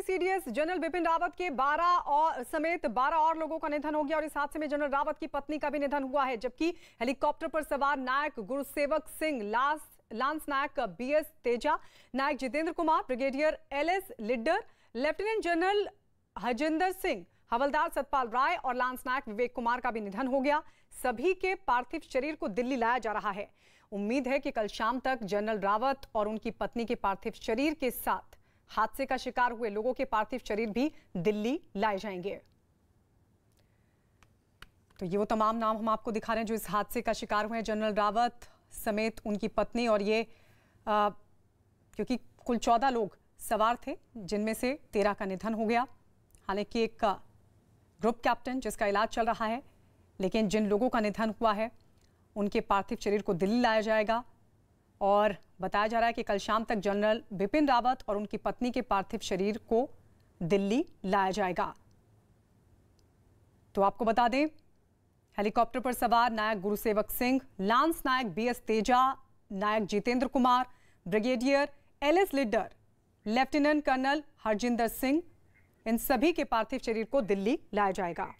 वहीं CDS general Bipin Rawat के 12 और समेत 12 और लोगों का निधन हो गया और इस हादसे में जनरल रावत की पत्नी का भी निधन हुआ है जबकि हेलीकॉप्टर पर सवार नायक गुरुसेवक सिंह लास lance Naik BS Teja Naik Jitendra Kumar brigadier LS Lidder lieutenant general Harjinder Singh havildar Satpal Rai और लांस नायक विवेक कुमार का भी निधन हो गया सभी के पार्थिव शरीर को दिल्ली लाया जा रहा है उम्मीद है कि कल शाम तक जनरल रावत और उनकी पत्नी के पार्थिव शरीर के साथ हादसे का शिकार हुए लोगों के पार्थिव शरीर भी दिल्ली लाए जाएंगे तो ये वो तमाम नाम हम आपको दिखा रहे हैं जो इस हादसे का शिकार हुए हैं जनरल रावत समेत उनकी पत्नी और ये आ, क्योंकि कुल चौदह लोग सवार थे जिनमें से तेरह का निधन हो गया हालांकि एक ग्रुप कैप्टन जिसका इलाज चल रहा है लेकिन जिन लोगों का निधन हुआ है उनके पार्थिव शरीर को दिल्ली लाया जाएगा और बताया जा रहा है कि कल शाम तक जनरल बिपिन रावत और उनकी पत्नी के पार्थिव शरीर को दिल्ली लाया जाएगा तो आपको बता दें हेलीकॉप्टर पर सवार Naik Gurusewak Singh lance Naik B S Teja Naik Jitendra Kumar brigadier L S Lidder lieutenant colonel Harjinder Singh इन सभी के पार्थिव शरीर को दिल्ली लाया जाएगा